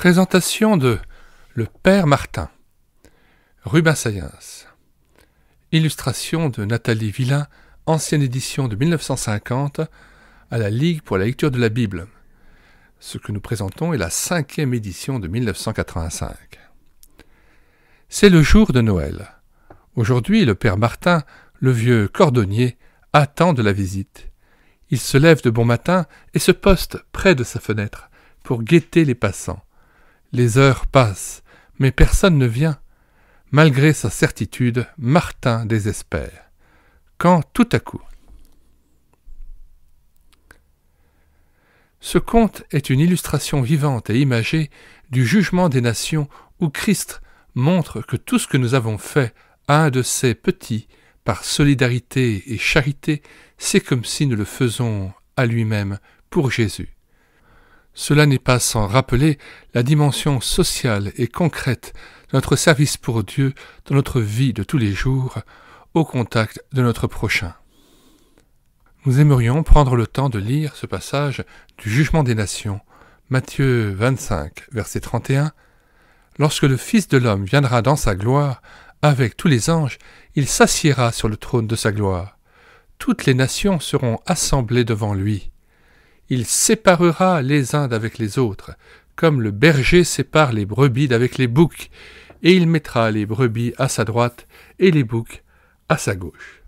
Présentation de Le Père Martin, Rubin Sayens. Illustration de Nathalie Villain, ancienne édition de 1950 à la Ligue pour la lecture de la Bible. Ce que nous présentons est la cinquième édition de 1985. C'est le jour de Noël. Aujourd'hui, le Père Martin, le vieux cordonnier, attend de la visite. Il se lève de bon matin et se poste près de sa fenêtre pour guetter les passants. Les heures passent, mais personne ne vient. Malgré sa certitude, Martin désespère. Quand tout à coup. Ce conte est une illustration vivante et imagée du jugement des nations où Christ montre que tout ce que nous avons fait à un de ses petits, par solidarité et charité, c'est comme si nous le faisons à lui-même pour Jésus. Cela n'est pas sans rappeler la dimension sociale et concrète de notre service pour Dieu dans notre vie de tous les jours, au contact de notre prochain. Nous aimerions prendre le temps de lire ce passage du Jugement des Nations, Matthieu 25, verset 31. Lorsque le Fils de l'homme viendra dans sa gloire, avec tous les anges, il s'assiera sur le trône de sa gloire. Toutes les nations seront assemblées devant lui il séparera les uns d'avec les autres, comme le berger sépare les brebis d'avec les boucs, et il mettra les brebis à sa droite et les boucs à sa gauche.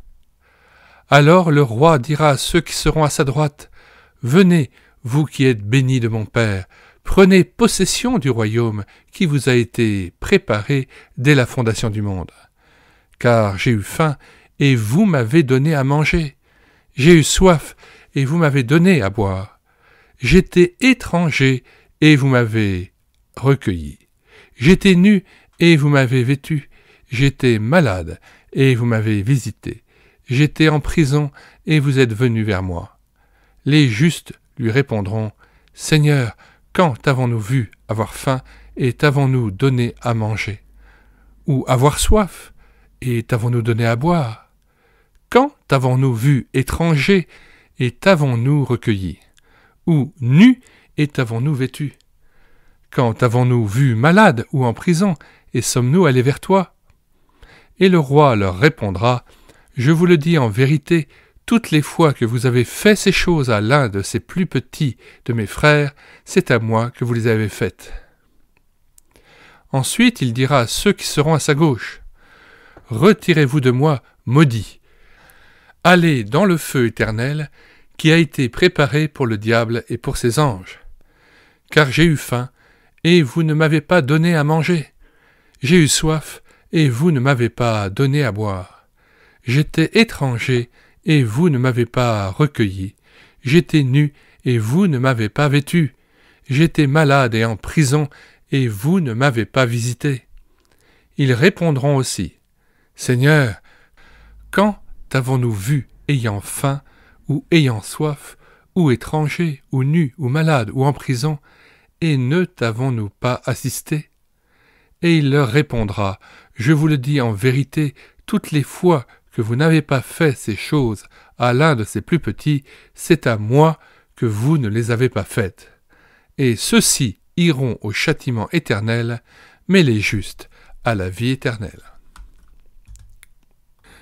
Alors le roi dira à ceux qui seront à sa droite, Venez, vous qui êtes bénis de mon Père, prenez possession du royaume qui vous a été préparé dès la fondation du monde. Car j'ai eu faim, et vous m'avez donné à manger. J'ai eu soif, et vous m'avez donné à boire. J'étais étranger, et vous m'avez recueilli. J'étais nu, et vous m'avez vêtu. J'étais malade, et vous m'avez visité. J'étais en prison, et vous êtes venu vers moi. Les justes lui répondront, Seigneur, quand t'avons-nous vu avoir faim, et t'avons-nous donné à manger Ou avoir soif, et t'avons-nous donné à boire Quand t'avons-nous vu étranger, et t'avons-nous recueilli ou nu et avons nous vêtu Quand avons nous vu malade ou en prison et sommes-nous allés vers toi Et le roi leur répondra Je vous le dis en vérité, toutes les fois que vous avez fait ces choses à l'un de ces plus petits de mes frères, c'est à moi que vous les avez faites. Ensuite il dira à ceux qui seront à sa gauche, Retirez-vous de moi, maudit! Allez dans le feu éternel, qui a été préparé pour le diable et pour ses anges. Car j'ai eu faim, et vous ne m'avez pas donné à manger. J'ai eu soif, et vous ne m'avez pas donné à boire. J'étais étranger, et vous ne m'avez pas recueilli. J'étais nu, et vous ne m'avez pas vêtu. J'étais malade et en prison, et vous ne m'avez pas visité. Ils répondront aussi. Seigneur, quand t'avons-nous vu ayant faim ou ayant soif, ou étranger, ou nu, ou malade, ou en prison, et ne t'avons-nous pas assisté Et il leur répondra, Je vous le dis en vérité, toutes les fois que vous n'avez pas fait ces choses à l'un de ces plus petits, c'est à moi que vous ne les avez pas faites. Et ceux-ci iront au châtiment éternel, mais les justes à la vie éternelle.